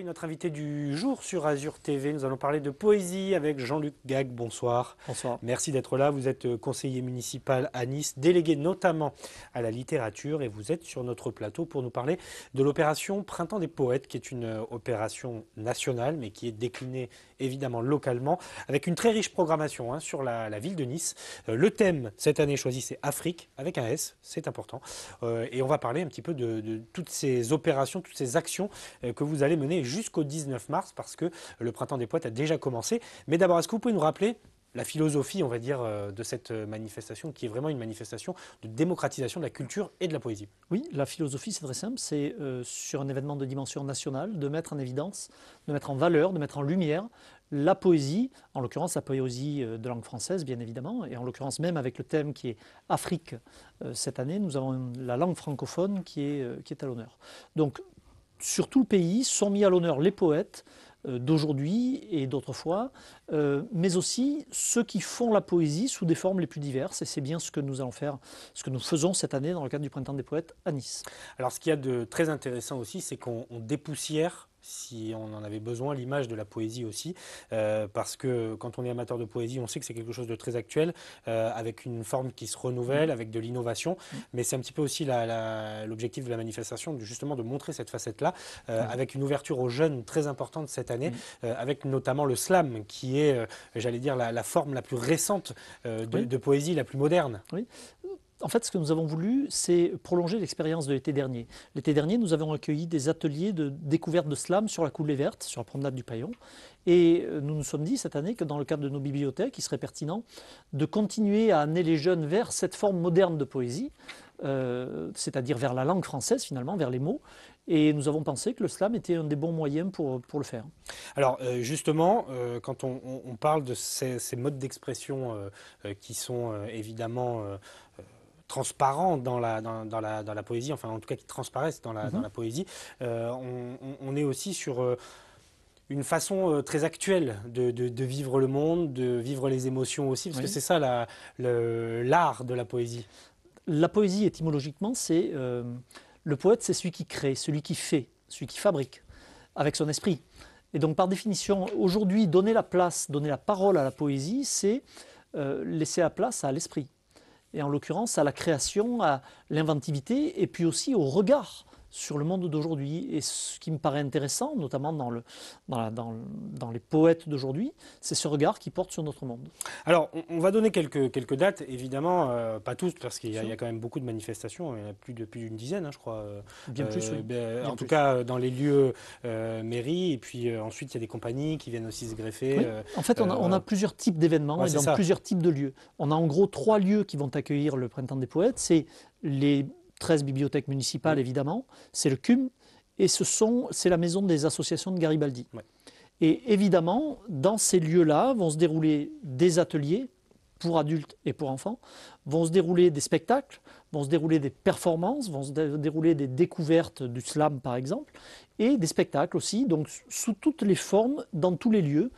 notre invité du jour sur Azure TV. Nous allons parler de poésie avec Jean-Luc Gag. Bonsoir. Bonsoir. Merci d'être là. Vous êtes euh, conseiller municipal à Nice, délégué notamment à la littérature et vous êtes sur notre plateau pour nous parler de l'opération Printemps des poètes qui est une euh, opération nationale mais qui est déclinée évidemment localement avec une très riche programmation hein, sur la, ville de Nice. Euh, le thème cette année choisi c'est Afrique avec un S, c'est important. et on va parler un petit peu de, toutes ces opérations, toutes ces actions que vous allez mener jusqu'au 19 mars parce que le printemps des poètes a déjà commencé. Mais d'abord, est-ce que vous pouvez nous rappeler la philosophie, on va dire, euh, de cette euh, manifestation, qui est vraiment une manifestation de démocratisation de la culture et de la poésie. Oui, la philosophie, c'est très simple, c'est euh, sur un événement de dimension nationale, de mettre en évidence, de mettre en valeur, de mettre en lumière la poésie, en l'occurrence la poésie de langue française, bien évidemment, et en l'occurrence même avec le thème qui est Afrique cette année, nous avons la langue francophone qui est, qui est à l'honneur. Donc sur tout le pays sont mis à l'honneur les poètes euh, d'aujourd'hui et d'autrefois, euh, mais aussi ceux qui font la poésie sous des formes les plus diverses. Et c'est bien ce que nous allons faire, ce que nous faisons cette année dans le cadre du Printemps des Poètes à Nice. Alors ce qu'il y a de très intéressant aussi, c'est qu'on dépoussière si on en avait besoin, l'image de la poésie aussi, euh, parce que quand on est amateur de poésie, on sait que c'est quelque chose de très actuel, euh, avec une forme qui se renouvelle, mm. avec de l'innovation, mm. mais c'est un petit peu aussi l'objectif de la manifestation, justement de montrer cette facette-là, euh, mm. avec une ouverture aux jeunes très importante cette année, avec notamment le slam, qui est, j'allais dire, la, forme la plus récente de, de, poésie, la plus moderne. Oui, en fait, ce que nous avons voulu, c'est prolonger l'expérience de l'été dernier. L'été dernier, nous avons accueilli des ateliers de découverte de slam sur la coulée verte, sur la promenade du Paillon. Et euh, nous nous sommes dit cette année que dans le cadre de nos bibliothèques, il serait pertinent de continuer à amener les jeunes vers cette forme moderne de poésie, euh, c'est-à-dire vers la langue française finalement, vers les mots. Et nous avons pensé que le slam était un des bons moyens pour, pour le faire. Alors euh, justement, quand on, parle de ces, ces modes d'expression qui sont évidemment transparents dans la, dans, la, dans la poésie, enfin en tout cas qui transparaissent dans la, dans mhm. la poésie, euh, on, est aussi sur euh, une façon euh, très actuelle de, de, vivre le monde, de vivre les émotions aussi, parce que c'est ça l'art de la poésie. La poésie, étymologiquement, c'est le poète, c'est celui qui crée, celui qui fait, celui qui fabrique, avec son esprit. Et donc, par définition, aujourd'hui, donner la place, donner la parole à la poésie, c'est laisser la place à l'esprit et en l'occurrence à la création, à l'inventivité et puis aussi au regard sur le monde d'aujourd'hui. Et ce qui me paraît intéressant, notamment dans, le, dans, dans, les poètes d'aujourd'hui, c'est ce regard qui porte sur notre monde. Alors, on, va donner quelques, quelques dates, évidemment, euh, pas tous, parce qu'il y, a quand même beaucoup de manifestations, il y en a plus depuis d'une dizaine, hein, je crois. Euh, Bien plus, euh, oui. Ben, en tout cas, dans les lieux mairie, mairies, et puis ensuite, il y a des compagnies qui viennent aussi se greffer. En fait, on a, plusieurs types d'événements et dans plusieurs types de lieux. On a en gros trois lieux qui vont accueillir le Printemps des Poètes, c'est les 13 bibliothèques municipales, évidemment, c'est le CUM, et ce c'est la maison des associations de Garibaldi. Et évidemment, dans ces lieux-là vont se dérouler des ateliers pour adultes et pour enfants, vont se dérouler des spectacles, vont se dérouler des performances, vont se dérouler des découvertes du slam par exemple, et des spectacles aussi, donc sous toutes les formes, dans tous les lieux,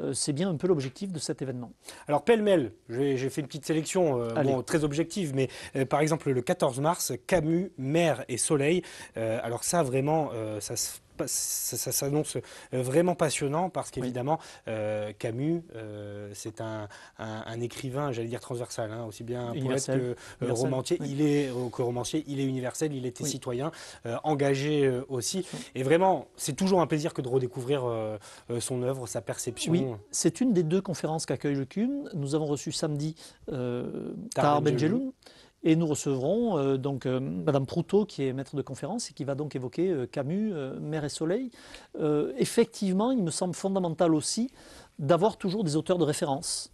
euh, c'est bien un peu l'objectif de cet événement. Alors pêle-mêle, j'ai fait une petite sélection euh, très objective, mais euh, par exemple le 14 mars, Camus, Mer et Soleil. alors ça vraiment, ça se ça, s'annonce euh, vraiment passionnant parce qu'évidemment, euh, Camus, euh, c'est un, écrivain, j'allais dire transversal, hein, aussi bien poète que romancier. Il est romancier, il est universel, il était citoyen, engagé aussi. Et vraiment, c'est toujours un plaisir que de redécouvrir son œuvre, sa perception. Oui, c'est une des deux conférences qu'accueille le CUM. Nous avons reçu samedi Tahar Benjeloun et nous recevrons euh, donc euh, Madame Proutot, qui est maître de conférence et qui va donc évoquer euh, Camus, Mer et Soleil. effectivement, il me semble fondamental aussi d'avoir toujours des auteurs de référence.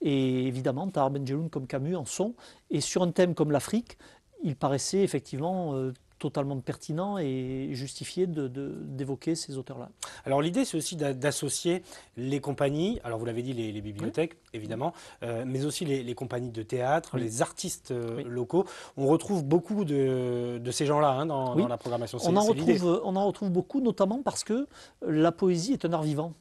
Et évidemment, Tahar Benjeloun comme Camus en sont. Et sur un thème comme l'Afrique, il paraissait effectivement totalement pertinent et justifié d'évoquer de, d'évoquer ces auteurs-là. Alors l'idée, c'est aussi d'associer les compagnies, alors vous l'avez dit, les, bibliothèques, évidemment, euh, mais aussi les, compagnies de théâtre, les artistes euh, locaux. On retrouve beaucoup de, de ces gens-là hein, dans, dans, la programmation. On en, retrouve, on en retrouve beaucoup, notamment parce que la poésie est un art vivant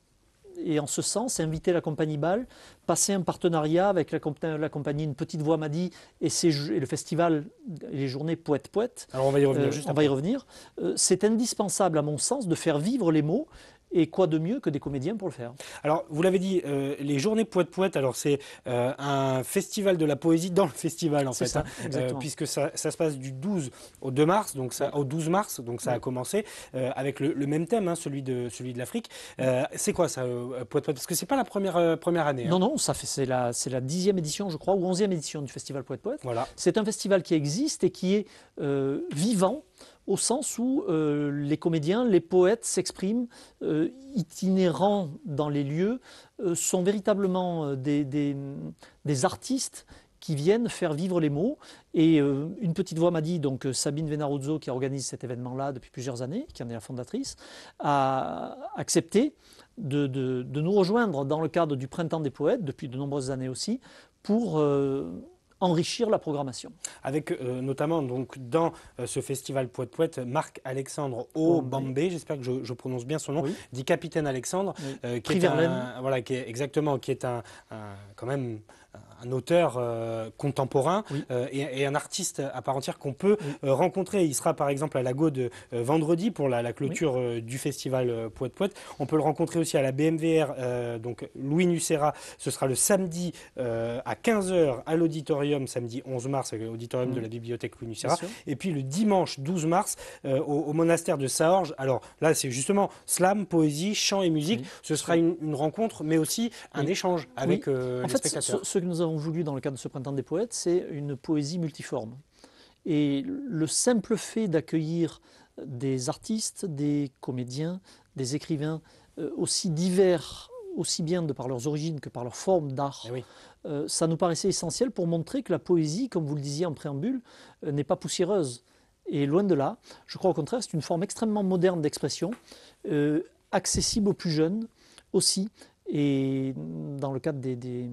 et en ce sens, inviter la compagnie BAL, passer un partenariat avec la, compagnie Une Petite Voix m'a dit et, le festival, les journées Poète Poète. Alors on va y revenir. Euh, on va y revenir. Euh, c'est indispensable, à mon sens, de faire vivre les mots et quoi de mieux que des comédiens pour le faire Alors, vous l'avez dit, euh, les journées Poète Poète, alors c'est euh, un festival de la poésie dans le festival en fait, hein. euh, puisque ça, se passe du 12 au 2 mars, donc ça, au 12 mars, donc ça a commencé avec le, même thème, hein, celui de celui de l'Afrique. c'est quoi ça, Poète Poète Parce que c'est pas la première première année. Hein. Non non, ça fait c'est la c'est la dixième édition, je crois, ou onzième édition du festival Poète Poète. Voilà. C'est un festival qui existe et qui est vivant au sens où euh, les comédiens, les poètes s'expriment euh, itinérants dans les lieux, euh, sont véritablement des, artistes qui viennent faire vivre les mots. Et une petite voix m'a dit, donc Sabine Venaruzzo, qui organise cet événement-là depuis plusieurs années, qui en est la fondatrice, a accepté de, nous rejoindre dans le cadre du Printemps des Poètes, depuis de nombreuses années aussi, pour enrichir la programmation. Avec euh, notamment donc dans euh, ce festival Poète Poète, Marc Alexandre O. Oh, j'espère que je, prononce bien son nom, dit Capitaine Alexandre, euh, qui est un, voilà qui est exactement qui est un quand même un auteur euh, contemporain euh, et, un artiste à part entière qu'on peut euh, rencontrer. Il sera par exemple à la de vendredi pour la, clôture du festival Poète Poète. On peut le rencontrer aussi à la BMVR, donc Louis Nucera. Ce sera le samedi à 15h à l'auditorium, samedi 11 mars, avec l'auditorium de mm. la bibliothèque Louis Nucera. Et puis le dimanche 12 mars au, monastère de Saorge. Alors là, c'est justement slam, poésie, chant et musique. Ce sera une, rencontre, mais aussi un échange avec les spectateurs. que nous avons voulu, dans le cadre de ce printemps des poètes, c'est une poésie multiforme. Et le simple fait d'accueillir des artistes, des comédiens, des écrivains euh, aussi divers, aussi bien de par leurs origines que par leur forme d'art, eh euh, ça nous paraissait essentiel pour montrer que la poésie, comme vous le disiez en préambule, euh, n'est pas poussiéreuse. Et loin de là, je crois au contraire, c'est une forme extrêmement moderne d'expression, accessible aux plus jeunes aussi, et dans le cadre des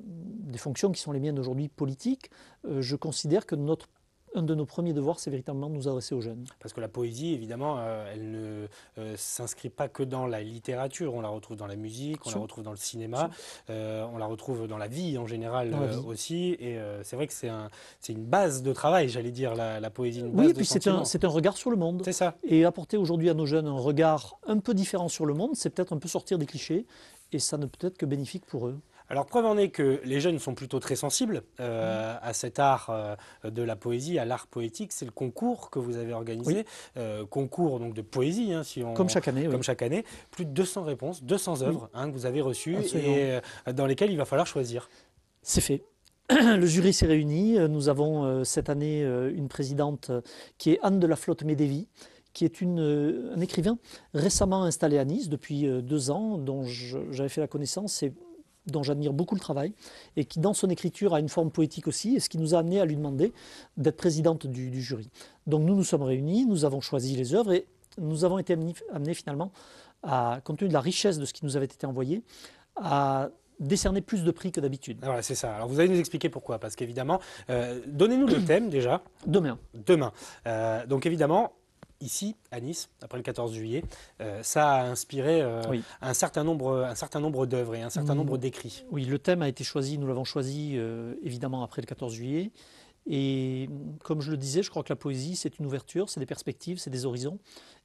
des fonctions qui sont les miennes aujourd'hui politiques, euh, je considère que notre un de nos premiers devoirs, c'est véritablement de nous adresser aux jeunes. Parce que la poésie, évidemment, euh, elle ne euh, s'inscrit pas que dans la littérature. On la retrouve dans la musique, on la retrouve dans le cinéma, on la retrouve dans la vie en général aussi. Et c'est vrai que c'est une base de travail, j'allais dire, la, poésie. oui, et puis c'est un, un, regard sur le monde. C'est ça. Et apporter aujourd'hui à nos jeunes un regard un peu différent sur le monde, c'est peut-être un peu sortir des clichés. Et ça ne peut être que bénéfique pour eux. Alors preuve en est que les jeunes sont plutôt très sensibles euh, mmh. à cet art euh, de la poésie, à l'art poétique. C'est le concours que vous avez organisé, euh, concours donc de poésie, hein, si on, comme chaque année, comme chaque année, plus de 200 réponses, 200 œuvres hein, que vous avez reçues et dans lesquelles il va falloir choisir. C'est fait. Le jury s'est réuni. Nous avons cette année une présidente qui est Anne de la Flotte Médévi qui est une, un écrivain récemment installé à Nice depuis deux ans, dont j'avais fait la connaissance. Et dont j'admire beaucoup le travail, et qui dans son écriture a une forme poétique aussi, et ce qui nous a amené à lui demander d'être présidente du, jury. Donc nous nous sommes réunis, nous avons choisi les œuvres, et nous avons été amenés, finalement, à, compte tenu de la richesse de ce qui nous avait été envoyé, à décerner plus de prix que d'habitude. Voilà, c'est ça. Alors vous allez nous expliquer pourquoi, parce qu'évidemment, euh, donnez-nous le thème déjà. Demain. Demain. Euh, donc évidemment, ici, à Nice, après le 14 juillet, euh, ça a inspiré euh, un certain nombre, un certain nombre d'œuvres et un certain mm. nombre d'écrits. Oui, le thème a été choisi, nous l'avons choisi euh, évidemment après le 14 juillet. Et mm, comme je le disais, je crois que la poésie, c'est une ouverture, c'est des perspectives, c'est des horizons.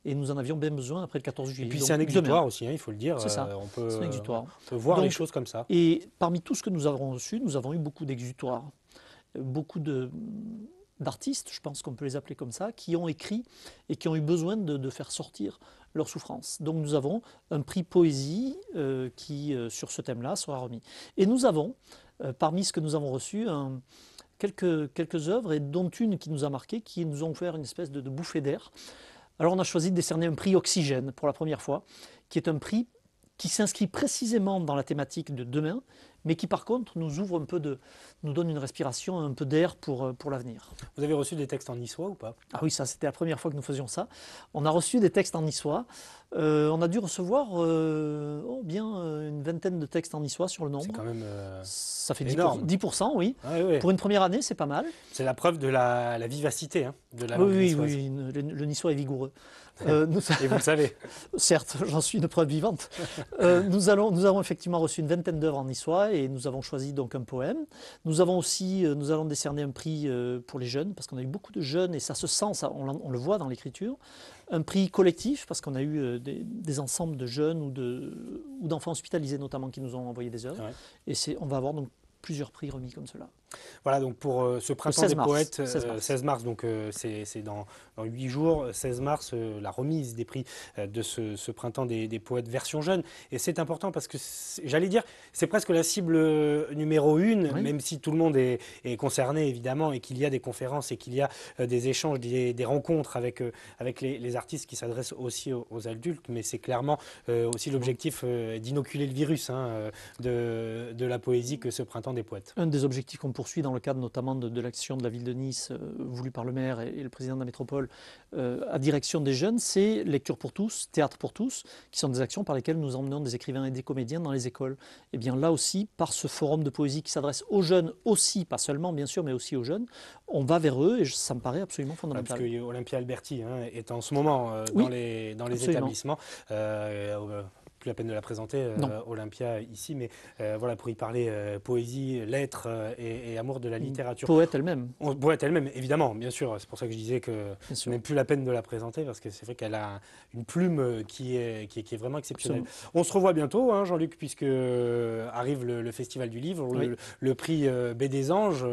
Et nous en avions bien besoin après le 14 juillet. Et puis c'est un exutoire aussi, hein, il faut le dire. C'est ça, on peut, un exutoire. On peut voir les choses comme ça. Et parmi tout ce que nous avons reçu, nous avons eu beaucoup d'exutoires, beaucoup de d'artistes, je pense qu'on peut les appeler comme ça, qui ont écrit et qui ont eu besoin de, faire sortir leur souffrance. Donc nous avons un prix poésie euh, qui, euh, sur ce thème-là, sera remis. Et nous avons, euh, parmi ce que nous avons reçu, quelques, quelques œuvres, et dont une qui nous a marqué, qui nous ont offert une espèce de bouffée d'air. Alors on a choisi de décerner un prix Oxygène pour la première fois, qui est un prix qui s'inscrit précisément dans la thématique de demain, mais qui par contre nous ouvre un peu de, nous donne une respiration, un peu d'air pour, euh, pour l'avenir. Vous avez reçu des textes en niçois ou pas Ah oui, ça c'était la première fois que nous faisions ça. On a reçu des textes en niçois. Euh, on a dû recevoir euh, oh, bien une vingtaine de textes en niçois sur le nombre. C'est quand même ça fait 10%, ah oui. Pour une première année, c'est pas mal. C'est la preuve de la, vivacité hein, de la Oui, oui, oui, le, niçois est vigoureux. nous, Et vous le savez. certes, j'en suis une preuve vivante. nous, allons, nous avons effectivement reçu une vingtaine d'œuvres en niçois et nous avons choisi donc un poème. Nous avons aussi, euh, nous allons décerner un prix euh, pour les jeunes parce qu'on a eu beaucoup de jeunes et ça se sent, on, le voit dans l'écriture. Un prix collectif parce qu'on a eu euh, des, ensembles de jeunes ou d'enfants hospitalisés notamment qui nous ont envoyé des œuvres. Et on va avoir donc plusieurs prix remis comme cela. Voilà, donc pour euh, ce printemps des poètes, 16 euh, mars, donc euh, c'est dans, dans 8 jours, 16 mars, la remise des prix de ce, printemps des, poètes version jeune. Et c'est important parce que, j'allais dire, c'est presque la cible numéro une, même si tout le monde est, concerné évidemment et qu'il y a des conférences et qu'il y a des échanges, des, rencontres avec, avec les, artistes qui s'adressent aussi aux, adultes. Mais c'est clairement aussi l'objectif d'inoculer le virus hein, de, la poésie que ce printemps des poètes. Un des objectifs qu'on poursuit dans le cadre notamment de, l'action de la ville de Nice, euh, voulue par le maire et, le président de la métropole, euh, à direction des jeunes, c'est Lecture pour tous, Théâtre pour tous, qui sont des actions par lesquelles nous emmenons des écrivains et des comédiens dans les écoles. Et eh bien là aussi, par ce forum de poésie qui s'adresse aux jeunes aussi, pas seulement bien sûr, mais aussi aux jeunes, on va vers eux et ça me paraît absolument fondamental. parce que Olympia Alberti hein, est en ce moment euh, dans les, dans les établissements la peine de la présenter, euh, Olympia, ici, mais euh, voilà, pour y parler euh, poésie, lettres et, amour de la mm. littérature. Poète elle-même. Oh, poète elle-même, évidemment, bien sûr. C'est pour ça que je disais que ce n'est plus la peine de la présenter, parce que c'est vrai qu'elle a une plume qui est, vraiment exceptionnelle. On se revoit bientôt, hein, Jean-Luc, puisque arrive le, Festival du Livre, le, prix B des Anges,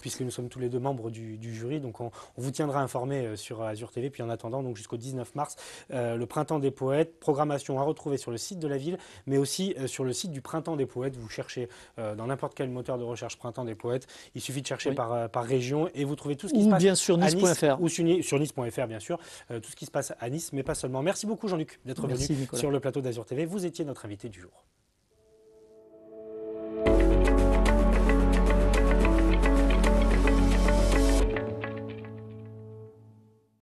puisque nous sommes tous les deux membres du, jury. Donc on, vous tiendra informé sur Azure TV. Puis en attendant, donc jusqu'au 19 mars, le Printemps des Poètes, programmation à retrouver sur le site de la ville, mais aussi euh, sur le site du Printemps des Poètes. Vous cherchez euh, dans n'importe quel moteur de recherche Printemps des Poètes. Il suffit de chercher par, euh, par, région et vous trouvez tout ce qui se passe bien sur nice.fr. ou sur nice.fr, bien sûr. tout ce qui se passe à Nice, mais pas seulement. Merci beaucoup, Jean-Luc, d'être venu sur le plateau d'Azur TV. Vous étiez notre invité du jour.